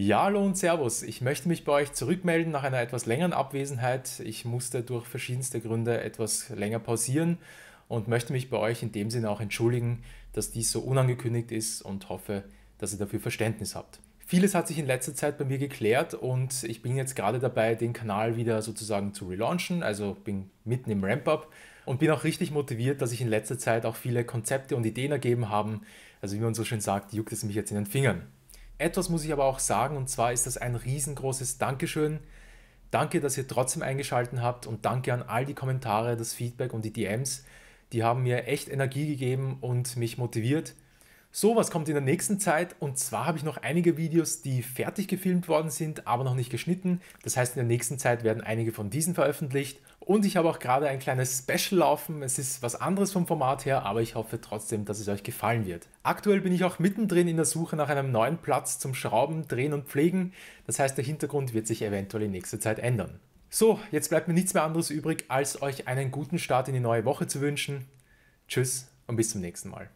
Ja, hallo und Servus. Ich möchte mich bei euch zurückmelden nach einer etwas längeren Abwesenheit. Ich musste durch verschiedenste Gründe etwas länger pausieren und möchte mich bei euch in dem Sinne auch entschuldigen, dass dies so unangekündigt ist und hoffe, dass ihr dafür Verständnis habt. Vieles hat sich in letzter Zeit bei mir geklärt und ich bin jetzt gerade dabei, den Kanal wieder sozusagen zu relaunchen, also bin mitten im Ramp-up und bin auch richtig motiviert, dass sich in letzter Zeit auch viele Konzepte und Ideen ergeben haben. Also wie man so schön sagt, juckt es mich jetzt in den Fingern. Etwas muss ich aber auch sagen, und zwar ist das ein riesengroßes Dankeschön. Danke, dass ihr trotzdem eingeschaltet habt und danke an all die Kommentare, das Feedback und die DMs. Die haben mir echt Energie gegeben und mich motiviert. So, was kommt in der nächsten Zeit? Und zwar habe ich noch einige Videos, die fertig gefilmt worden sind, aber noch nicht geschnitten. Das heißt, in der nächsten Zeit werden einige von diesen veröffentlicht und ich habe auch gerade ein kleines Special laufen. Es ist was anderes vom Format her, aber ich hoffe trotzdem, dass es euch gefallen wird. Aktuell bin ich auch mittendrin in der Suche nach einem neuen Platz zum Schrauben, Drehen und Pflegen. Das heißt, der Hintergrund wird sich eventuell in nächster Zeit ändern. So, jetzt bleibt mir nichts mehr anderes übrig, als euch einen guten Start in die neue Woche zu wünschen. Tschüss und bis zum nächsten Mal.